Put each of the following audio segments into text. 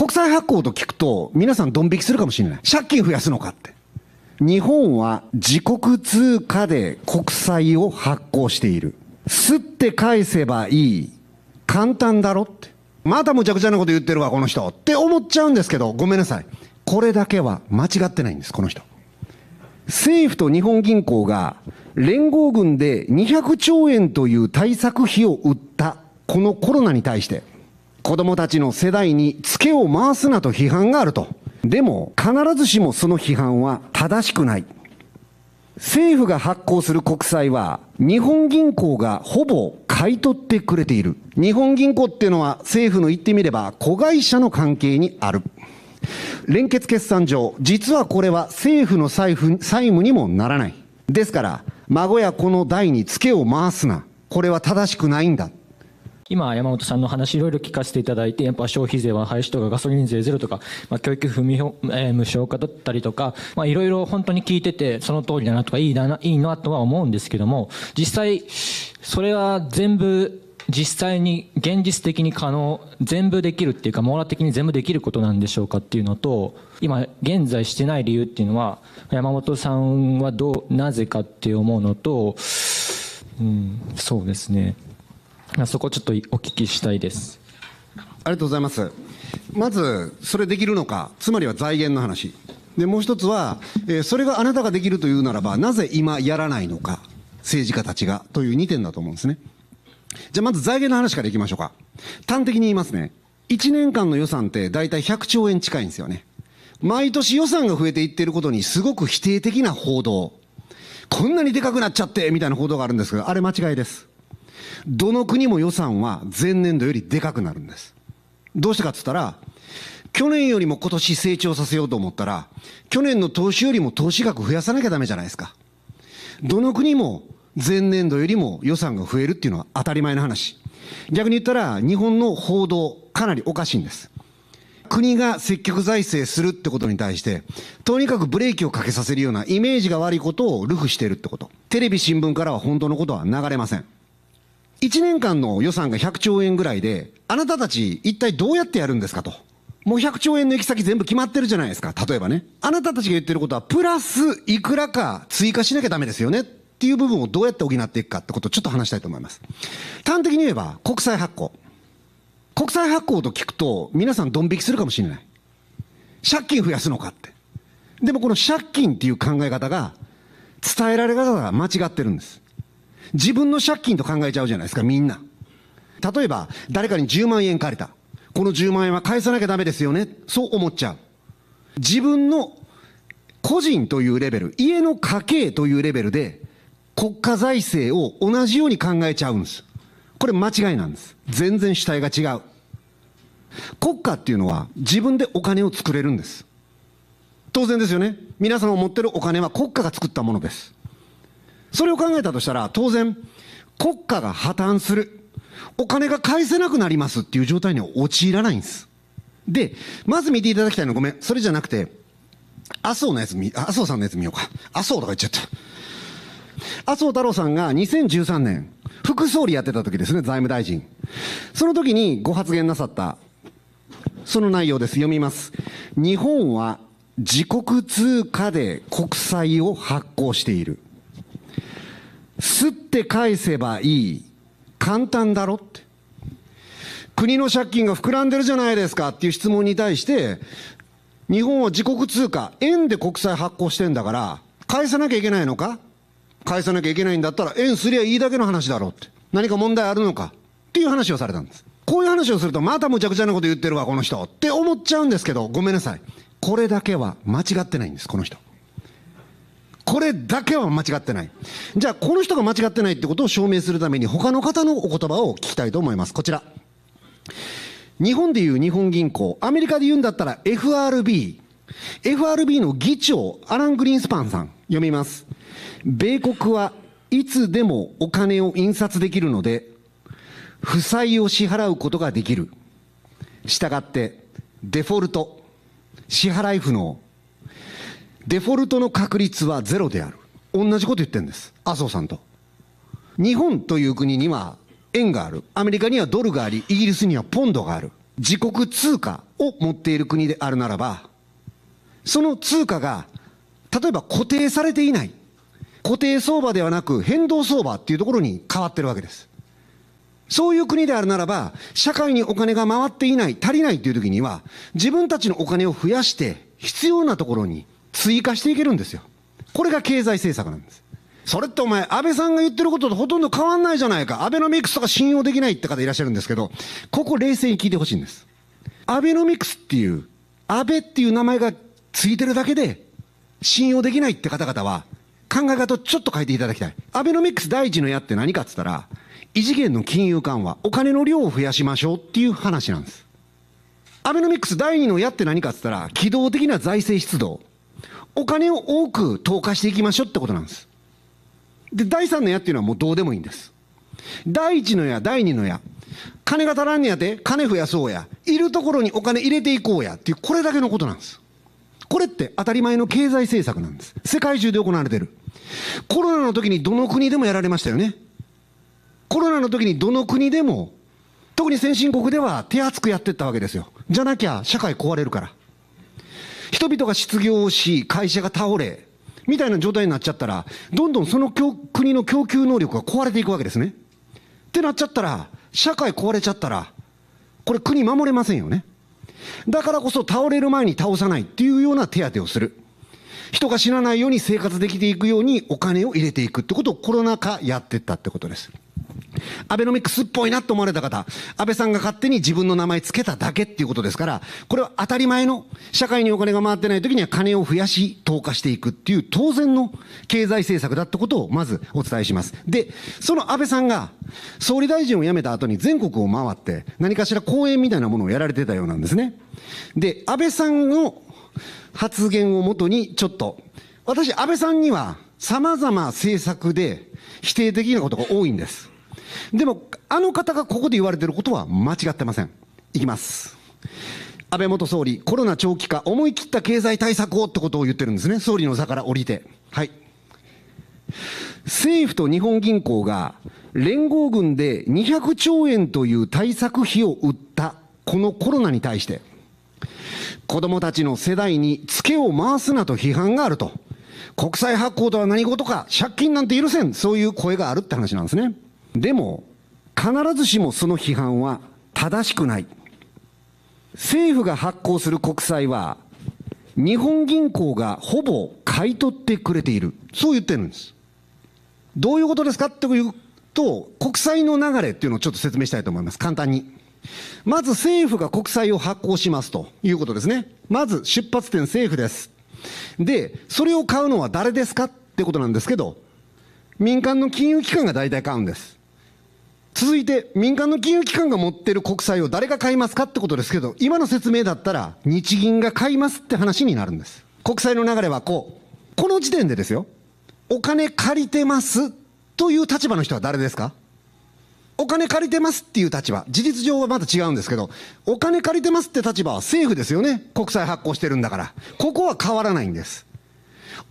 国債発行と聞くと、皆さんドン引きするかもしれない。借金増やすのかって。日本は自国通貨で国債を発行している。すって返せばいい。簡単だろって。またむちゃくちゃなこと言ってるわ、この人。って思っちゃうんですけど、ごめんなさい。これだけは間違ってないんです、この人。政府と日本銀行が連合軍で200兆円という対策費を売ったこのコロナに対して子供たちの世代にツケを回すなと批判があると。でも、必ずしもその批判は正しくない。政府が発行する国債は、日本銀行がほぼ買い取ってくれている。日本銀行っていうのは政府の言ってみれば子会社の関係にある。連結決算上、実はこれは政府の債務にもならない。ですから、孫や子の代にツケを回すな。これは正しくないんだ。今、山本さんの話いろいろ聞かせていただいて、やっぱ消費税は廃止とかガソリン税ゼロとか、まあ、教育不無,、え無償化だったりとか、まあ、いろいろ本当に聞いてて、その通りだなとか、いいな、いいなとは思うんですけども、実際、それは全部、実際に現実的に可能、全部できるっていうか、網羅的に全部できることなんでしょうかっていうのと、今、現在してない理由っていうのは、山本さんはどう、なぜかって思うのと、うん、そうですね。そこちょっとお聞きしたいです。ありがとうございます。まず、それできるのか、つまりは財源の話。で、もう一つは、えー、それがあなたができるというならば、なぜ今やらないのか、政治家たちが、という2点だと思うんですね。じゃあまず財源の話からいきましょうか。端的に言いますね。1年間の予算って大体100兆円近いんですよね。毎年予算が増えていってることにすごく否定的な報道。こんなにでかくなっちゃって、みたいな報道があるんですけど、あれ間違いです。どの国も予算は前年度よりでかくなるんです。どうしてかって言ったら、去年よりも今年成長させようと思ったら、去年の投資よりも投資額増やさなきゃダメじゃないですか。どの国も前年度よりも予算が増えるっていうのは当たり前の話。逆に言ったら、日本の報道、かなりおかしいんです。国が積極財政するってことに対して、とにかくブレーキをかけさせるようなイメージが悪いことを流布しているってこと。テレビ、新聞からは本当のことは流れません。1年間の予算が100兆円ぐらいで、あなたたち一体どうやってやるんですかと。もう100兆円の行き先全部決まってるじゃないですか。例えばね。あなたたちが言ってることは、プラスいくらか追加しなきゃダメですよね。っていう部分をどうやって補っていくかってことをちょっと話したいと思います。端的に言えば、国債発行。国債発行と聞くと、皆さんドン引きするかもしれない。借金増やすのかって。でもこの借金っていう考え方が、伝えられ方が間違ってるんです。自分の借金と考えちゃうじゃないですか、みんな。例えば、誰かに10万円借りた。この10万円は返さなきゃダメですよね。そう思っちゃう。自分の個人というレベル、家の家計というレベルで、国家財政を同じように考えちゃうんです。これ間違いなんです。全然主体が違う。国家っていうのは自分でお金を作れるんです。当然ですよね。皆さんが持ってるお金は国家が作ったものです。それを考えたとしたら、当然、国家が破綻する。お金が返せなくなりますっていう状態には陥らないんです。で、まず見ていただきたいのごめん。それじゃなくて、麻生のやつ見、麻生さんのやつ見ようか。麻生とか言っちゃった。麻生太郎さんが2013年、副総理やってた時ですね、財務大臣。その時にご発言なさった、その内容です。読みます。日本は自国通貨で国債を発行している。すって返せばいい。簡単だろって。国の借金が膨らんでるじゃないですかっていう質問に対して、日本は自国通貨、円で国債発行してんだから、返さなきゃいけないのか返さなきゃいけないんだったら、円すりゃいいだけの話だろうって。何か問題あるのかっていう話をされたんです。こういう話をすると、またむちゃくちゃなこと言ってるわ、この人。って思っちゃうんですけど、ごめんなさい。これだけは間違ってないんです、この人。これだけは間違ってない。じゃあ、この人が間違ってないってことを証明するために、他の方のお言葉を聞きたいと思います。こちら。日本でいう日本銀行、アメリカで言うんだったら FRB。FRB の議長、アラン・グリーンスパンさん、読みます。米国はいつでもお金を印刷できるので、負債を支払うことができる。したがって、デフォルト、支払い不能、デフォルトの確率はゼロである。同じこと言ってるんです。麻生さんと。日本という国には円がある。アメリカにはドルがあり、イギリスにはポンドがある。自国通貨を持っている国であるならば、その通貨が、例えば固定されていない。固定相場ではなく変動相場っていうところに変わってるわけです。そういう国であるならば、社会にお金が回っていない、足りないという時には、自分たちのお金を増やして、必要なところに追加していけるんですよ。これが経済政策なんです。それってお前、安倍さんが言ってることとほとんど変わんないじゃないか。アベノミクスとか信用できないって方いらっしゃるんですけど、ここ冷静に聞いてほしいんです。アベノミクスっていう、安倍っていう名前がついてるだけで、信用できないって方々は、考え方をちょっと変えていただきたい。アベノミクス第一の矢って何かっつったら、異次元の金融緩和、お金の量を増やしましょうっていう話なんです。アベノミクス第二の矢って何かっつったら、機動的な財政出動。お金を多く投下していきましょうってことなんです。で、第三の矢っていうのはもうどうでもいいんです。第一の矢、第二の矢。金が足らんねやで、金増やそうや。いるところにお金入れていこうや。っていう、これだけのことなんです。これって当たり前の経済政策なんです。世界中で行われてる。コロナの時にどの国でもやられましたよね。コロナの時にどの国でも、特に先進国では手厚くやってったわけですよ。じゃなきゃ社会壊れるから。人々が失業をし、会社が倒れ、みたいな状態になっちゃったら、どんどんその国の供給能力が壊れていくわけですね。ってなっちゃったら、社会壊れちゃったら、これ国守れませんよね。だからこそ倒れる前に倒さないっていうような手当てをする。人が死なないように生活できていくようにお金を入れていくってことをコロナ禍やってったってことです。アベノミクスっぽいなと思われた方、安倍さんが勝手に自分の名前つけただけっていうことですから、これは当たり前の、社会にお金が回ってない時には金を増やし、投下していくっていう当然の経済政策だってことをまずお伝えします。で、その安倍さんが、総理大臣を辞めた後に全国を回って、何かしら講演みたいなものをやられてたようなんですね。で、安倍さんの発言をもとに、ちょっと、私、安倍さんには、様々政策で否定的なことが多いんです。でも、あの方がここで言われてることは間違ってません。いきます。安倍元総理、コロナ長期化、思い切った経済対策をってことを言ってるんですね。総理の座から降りて。はい。政府と日本銀行が連合軍で200兆円という対策費を売ったこのコロナに対して、子供たちの世代にツケを回すなと批判があると。国債発行とは何事か、借金なんて許せん、そういう声があるって話なんですね。でも、必ずしもその批判は正しくない。政府が発行する国債は、日本銀行がほぼ買い取ってくれている。そう言ってるんです。どういうことですかっていうと、国債の流れっていうのをちょっと説明したいと思います。簡単に。まず政府が国債を発行しますということですね。まず出発点政府です。で、それを買うのは誰ですかってことなんですけど、民間の金融機関が大体買うんです。続いて、民間の金融機関が持ってる国債を誰が買いますかってことですけど、今の説明だったら、日銀が買いますって話になるんです。国債の流れはこう。この時点でですよ。お金借りてますという立場の人は誰ですかお金借りてますっていう立場。事実上はまた違うんですけど、お金借りてますって立場は政府ですよね。国債発行してるんだから。ここは変わらないんです。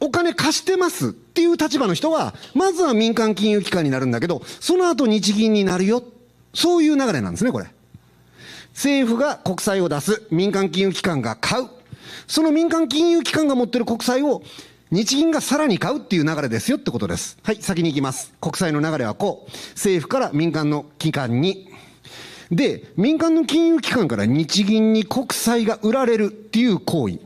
お金貸してますっていう立場の人は、まずは民間金融機関になるんだけど、その後日銀になるよ。そういう流れなんですね、これ。政府が国債を出す。民間金融機関が買う。その民間金融機関が持ってる国債を日銀がさらに買うっていう流れですよってことです。はい、先に行きます。国債の流れはこう。政府から民間の機関に。で、民間の金融機関から日銀に国債が売られるっていう行為。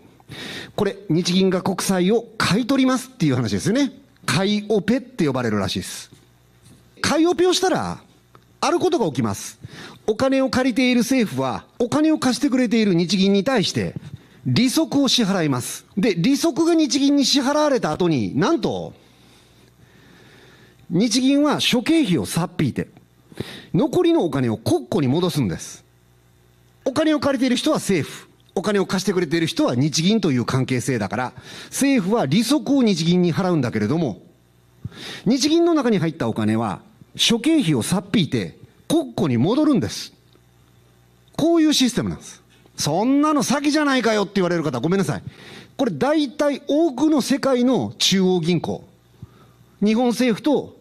これ、日銀が国債を買い取りますっていう話ですよね。買いオペって呼ばれるらしいです。買いオペをしたら、あることが起きます。お金を借りている政府は、お金を貸してくれている日銀に対して、利息を支払います。で、利息が日銀に支払われた後に、なんと、日銀は諸経費をさっぴいて、残りのお金を国庫に戻すんです。お金を借りている人は政府。お金を貸してくれている人は日銀という関係性だから、政府は利息を日銀に払うんだけれども、日銀の中に入ったお金は、諸経費をさっぴいて、国庫に戻るんです。こういうシステムなんです。そんなの詐欺じゃないかよって言われる方、ごめんなさい。これ大体多くの世界の中央銀行、日本政府と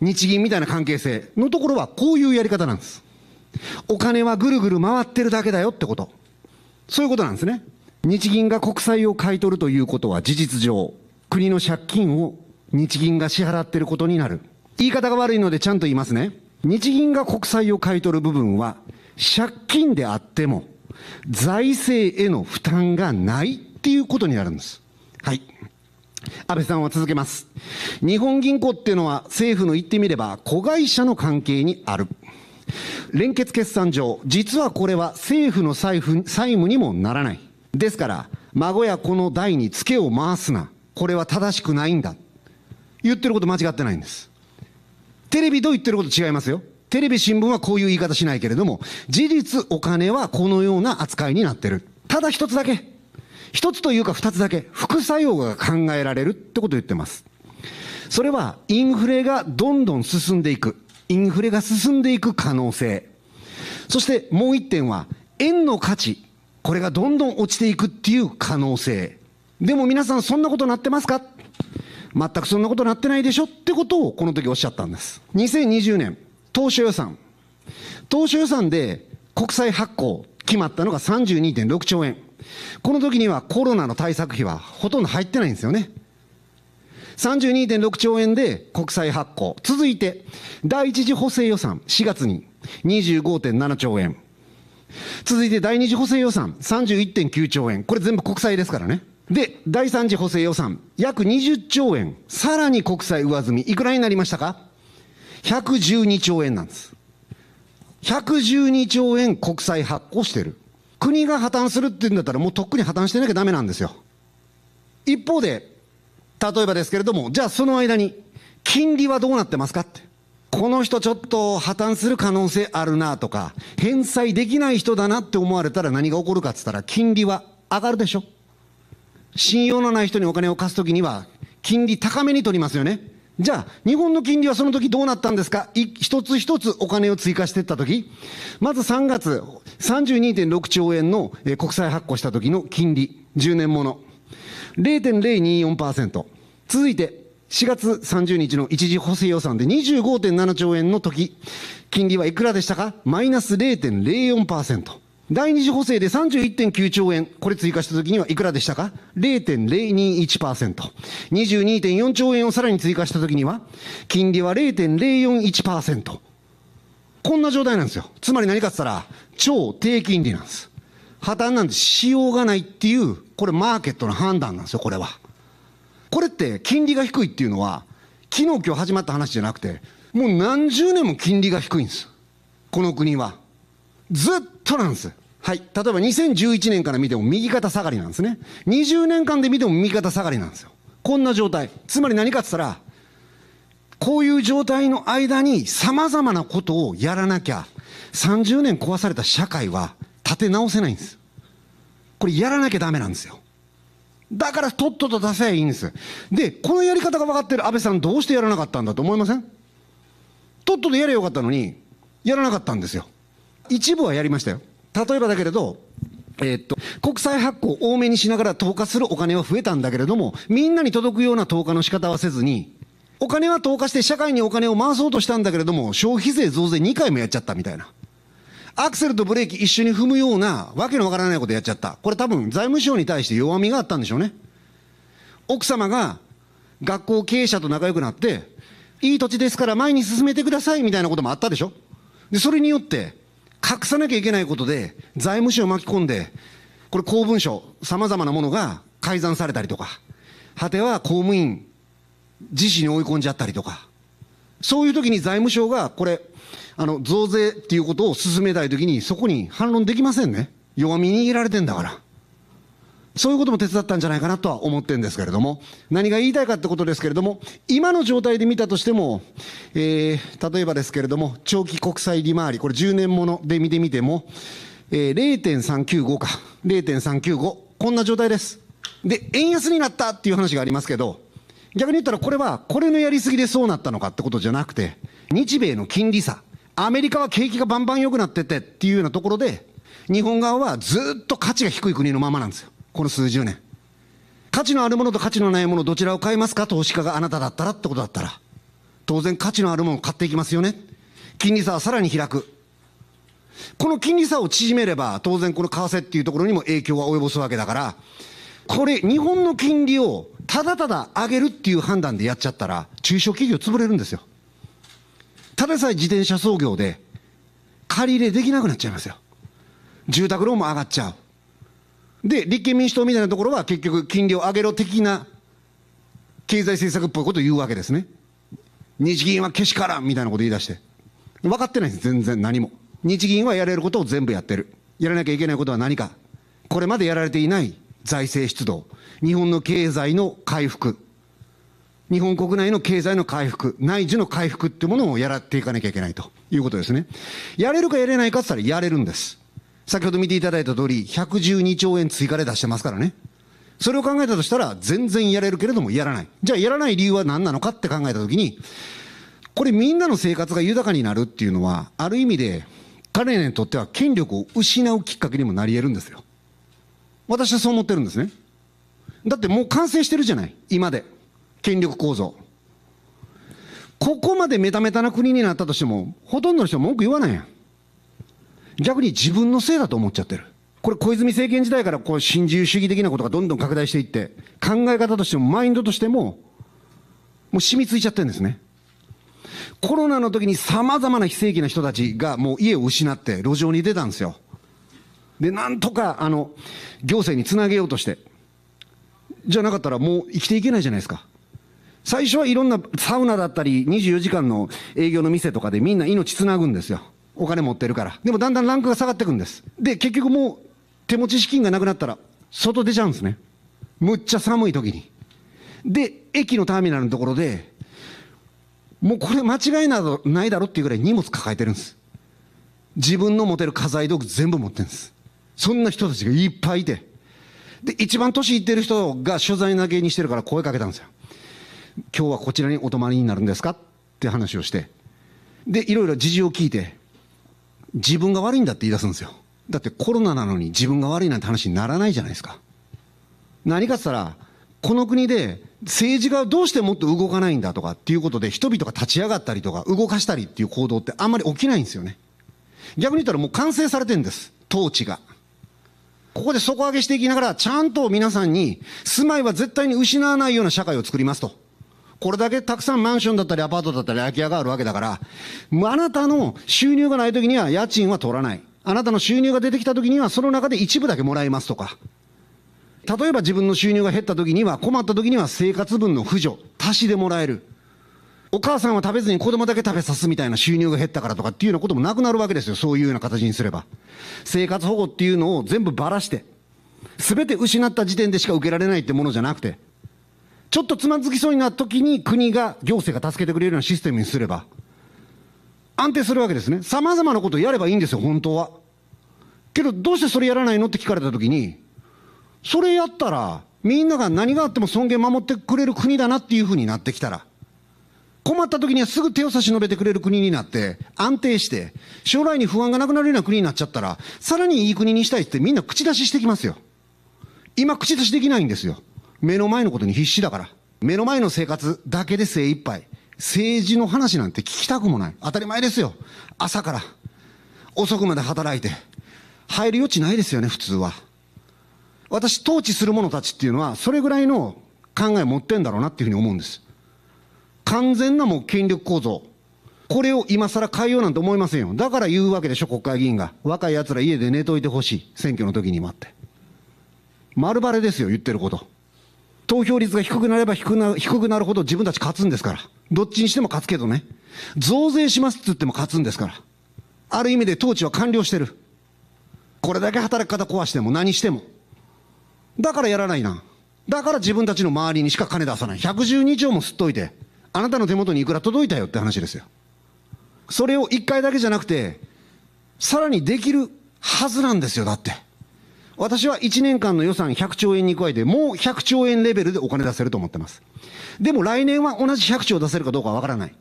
日銀みたいな関係性のところはこういうやり方なんです。お金はぐるぐる回ってるだけだよってこと。そういうことなんですね。日銀が国債を買い取るということは事実上、国の借金を日銀が支払っていることになる。言い方が悪いのでちゃんと言いますね。日銀が国債を買い取る部分は、借金であっても、財政への負担がないっていうことになるんです。はい。安倍さんは続けます。日本銀行っていうのは政府の言ってみれば子会社の関係にある。連結決算上、実はこれは政府の債債務にもならない。ですから、孫や子の代にツケを回すな。これは正しくないんだ。言ってること間違ってないんです。テレビと言ってること違いますよ。テレビ新聞はこういう言い方しないけれども、事実お金はこのような扱いになってる。ただ一つだけ。一つというか二つだけ、副作用が考えられるってことを言ってます。それはインフレがどんどん進んでいく。インフレが進んでいく可能性。そしてもう一点は、円の価値。これがどんどん落ちていくっていう可能性。でも皆さんそんなことなってますか全くそんなことなってないでしょってことをこの時おっしゃったんです。2020年、当初予算。当初予算で国債発行決まったのが32.6兆円。この時にはコロナの対策費はほとんど入ってないんですよね。32.6兆円で国債発行。続いて、第1次補正予算、4月に25.7兆円。続いて、第2次補正予算、31.9兆円。これ全部国債ですからね。で、第3次補正予算、約20兆円。さらに国債上積み。いくらになりましたか ?112 兆円なんです。112兆円国債発行してる。国が破綻するって言うんだったらもうとっくに破綻してなきゃダメなんですよ。一方で、例えばですけれども、じゃあその間に、金利はどうなってますかって。この人ちょっと破綻する可能性あるなとか、返済できない人だなって思われたら何が起こるかって言ったら、金利は上がるでしょ。信用のない人にお金を貸すときには、金利高めに取りますよね。じゃあ、日本の金利はその時どうなったんですか一つ一つお金を追加していった時、まず3月、32.6兆円の国債発行した時の金利、10年もの。0.024%。続いて、4月30日の一時補正予算で25.7兆円の時、金利はいくらでしたかマイナス0.04%。第二次補正で31.9兆円、これ追加した時にはいくらでしたか ?0.021%。22.4兆円をさらに追加した時には、金利は0.041%。こんな状態なんですよ。つまり何かって言ったら、超低金利なんです。破綻なんてしようがないっていう、これマーケットの判断なんですよ、これは。これって金利が低いっていうのは、昨日今日始まった話じゃなくて、もう何十年も金利が低いんです。この国は。ずっとなんです。はい。例えば2011年から見ても右肩下がりなんですね。20年間で見ても右肩下がりなんですよ。こんな状態。つまり何かって言ったら、こういう状態の間に様々なことをやらなきゃ、30年壊された社会は立て直せないんです。これやらなきゃダメなんですよ。だからとっとと出せばいいんです。で、このやり方が分かってる安倍さんどうしてやらなかったんだと思いませんとっととやれよかったのに、やらなかったんですよ。一部はやりましたよ。例えばだけれど、えー、っと、国債発行多めにしながら投下するお金は増えたんだけれども、みんなに届くような投下の仕方はせずに、お金は投下して社会にお金を回そうとしたんだけれども、消費税増税2回もやっちゃったみたいな。アクセルとブレーキ一緒に踏むような、わけのわからないことやっちゃった。これ多分財務省に対して弱みがあったんでしょうね。奥様が学校経営者と仲良くなって、いい土地ですから前に進めてくださいみたいなこともあったでしょ。で、それによって、隠さなきゃいけないことで、財務省を巻き込んで、これ公文書、様々なものが改ざんされたりとか、果ては公務員自身に追い込んじゃったりとか、そういう時に財務省がこれ、あの、増税っていうことを進めたい時に、そこに反論できませんね。弱み握られてんだから。そういうことも手伝ったんじゃないかなとは思ってるんですけれども、何が言いたいかってことですけれども、今の状態で見たとしても、えー、例えばですけれども、長期国債利回り、これ10年もので見てみても、えー、0.395か、0.395、こんな状態です。で、円安になったっていう話がありますけど、逆に言ったらこれは、これのやりすぎでそうなったのかってことじゃなくて、日米の金利差、アメリカは景気がバンバン良くなっててっていうようなところで、日本側はずっと価値が低い国のままなんですよ。この数十年。価値のあるものと価値のないものどちらを買いますか投資家があなただったらってことだったら。当然価値のあるものを買っていきますよね。金利差はさらに開く。この金利差を縮めれば、当然この為替っていうところにも影響は及ぼすわけだから、これ、日本の金利をただただ上げるっていう判断でやっちゃったら、中小企業潰れるんですよ。たださえ自転車操業で、借り入れできなくなっちゃいますよ。住宅ローンも上がっちゃう。で、立憲民主党みたいなところは結局金利を上げろ的な経済政策っぽいことを言うわけですね。日銀はけしからんみたいなこと言い出して。分かってないんです、全然何も。日銀はやれることを全部やってる。やらなきゃいけないことは何か。これまでやられていない財政出動、日本の経済の回復、日本国内の経済の回復、内需の回復っていうものをやらっていかなきゃいけないということですね。やれるかやれないかって言ったらやれるんです。先ほど見ていただいた通り、112兆円追加で出してますからね。それを考えたとしたら、全然やれるけれどもやらない。じゃあやらない理由は何なのかって考えたときに、これみんなの生活が豊かになるっていうのは、ある意味で、彼らにとっては権力を失うきっかけにもなり得るんですよ。私はそう思ってるんですね。だってもう完成してるじゃない。今で。権力構造。ここまでメタメタな国になったとしても、ほとんどの人は文句言わないやん。逆に自分のせいだと思っちゃってる。これ小泉政権時代からこう新自由主義的なことがどんどん拡大していって、考え方としてもマインドとしても、もう染みついちゃってるんですね。コロナの時に様々な非正規な人たちがもう家を失って路上に出たんですよ。で、なんとか、あの、行政につなげようとして。じゃなかったらもう生きていけないじゃないですか。最初はいろんなサウナだったり、24時間の営業の店とかでみんな命つなぐんですよ。お金持ってるから。でもだんだんランクが下がっていくんです。で、結局もう手持ち資金がなくなったら、外出ちゃうんですね。むっちゃ寒い時に。で、駅のターミナルのところで、もうこれ間違いなどないだろっていうぐらい荷物抱えてるんです。自分の持てる家財道具全部持ってるんです。そんな人たちがいっぱいいて。で、一番年いってる人が所在投げにしてるから声かけたんですよ。今日はこちらにお泊まりになるんですかって話をして。で、いろいろ事情を聞いて、自分が悪いんだって言い出すんですよ。だってコロナなのに自分が悪いなんて話にならないじゃないですか。何かっつったら、この国で政治がどうしてもっと動かないんだとかっていうことで人々が立ち上がったりとか動かしたりっていう行動ってあんまり起きないんですよね。逆に言ったらもう完成されてるんです。統治が。ここで底上げしていきながら、ちゃんと皆さんに、住まいは絶対に失わないような社会を作りますと。これだけたくさんマンションだったりアパートだったり空き家があるわけだから、あなたの収入がない時には家賃は取らない。あなたの収入が出てきた時には、その中で一部だけもらえますとか。例えば自分の収入が減った時には、困った時には生活分の扶助、足しでもらえる。お母さんは食べずに子供だけ食べさすみたいな収入が減ったからとかっていうようなこともなくなるわけですよ。そういうような形にすれば。生活保護っていうのを全部ばらして、すべて失った時点でしか受けられないってものじゃなくて、ちょっとつまずきそうになった時に国が、行政が助けてくれるようなシステムにすれば、安定するわけですね。様々なことをやればいいんですよ、本当は。けど、どうしてそれやらないのって聞かれた時に、それやったら、みんなが何があっても尊厳守ってくれる国だなっていうふうになってきたら、困った時にはすぐ手を差し伸べてくれる国になって、安定して、将来に不安がなくなるような国になっちゃったら、さらにいい国にしたいってみんな口出ししてきますよ。今口出しできないんですよ。目の前のことに必死だから。目の前の生活だけで精一杯。政治の話なんて聞きたくもない。当たり前ですよ。朝から、遅くまで働いて、入る余地ないですよね、普通は。私、統治する者たちっていうのは、それぐらいの考え持ってんだろうなっていうふうに思うんです。完全なもう権力構造。これを今更変えようなんて思いませんよ。だから言うわけでしょ、国会議員が。若い奴ら家で寝といてほしい。選挙の時に待って。丸バレですよ、言ってること。投票率が低くなれば低くな低くなるほど自分たち勝つんですから。どっちにしても勝つけどね。増税しますって言っても勝つんですから。ある意味で統治は完了してる。これだけ働き方壊しても何しても。だからやらないな。だから自分たちの周りにしか金出さない。112兆も吸っといて。あなたの手元にいくら届いたよって話ですよ。それを一回だけじゃなくて、さらにできるはずなんですよ、だって。私は1年間の予算100兆円に加えて、もう100兆円レベルでお金出せると思ってます。でも来年は同じ100兆出せるかどうかわからない。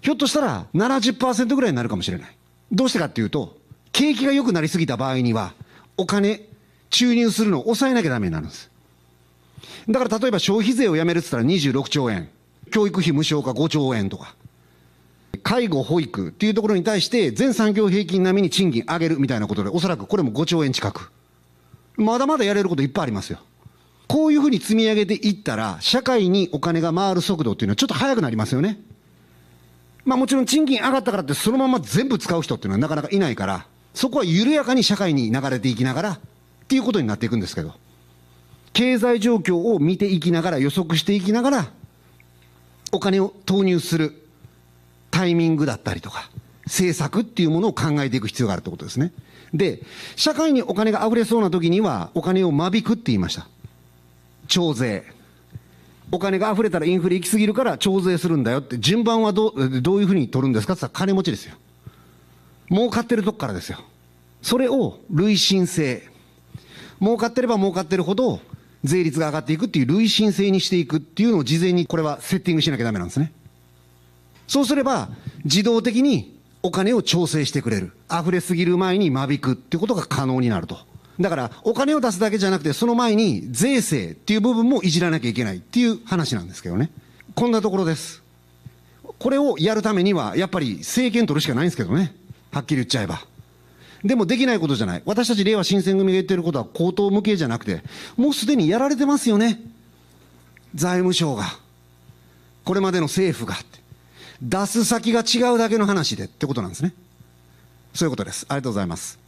ひょっとしたら70%ぐらいになるかもしれない。どうしてかっていうと、景気が良くなりすぎた場合には、お金注入するのを抑えなきゃダメになるんです。だから例えば消費税をやめるって言ったら26兆円。教育費無償化5兆円とか、介護、保育っていうところに対して、全産業平均並みに賃金上げるみたいなことで、おそらくこれも5兆円近く。まだまだやれることいっぱいありますよ。こういうふうに積み上げていったら、社会にお金が回る速度っていうのはちょっと速くなりますよね。まあもちろん賃金上がったからってそのまま全部使う人っていうのはなかなかいないから、そこは緩やかに社会に流れていきながらっていうことになっていくんですけど、経済状況を見ていきながら予測していきながら、お金を投入するタイミングだったりとか、政策っていうものを考えていく必要があるってことですね。で、社会にお金が溢れそうな時には、お金を間引くって言いました。徴税。お金が溢れたらインフレ行き過ぎるから徴税するんだよって、順番はどうどういうふうに取るんですかって言ったら金持ちですよ。儲かってるとこからですよ。それを累進性。儲かってれば儲かってるほど税率が上がっていくっていう累進性にしていくっていうのを事前にこれはセッティングしなきゃダメなんですね。そうすれば、自動的にお金を調整してくれる。溢れすぎる前に間引くってことが可能になると。だから、お金を出すだけじゃなくて、その前に税制っていう部分もいじらなきゃいけないっていう話なんですけどね。こんなところです。これをやるためには、やっぱり政権取るしかないんですけどね。はっきり言っちゃえば。でもできないことじゃない。私たち令和新選組が言ってることは口頭無形じゃなくて、もうすでにやられてますよね。財務省が。これまでの政府が。出す先が違うだけの話でってことなんですね。そういうことです。ありがとうございます。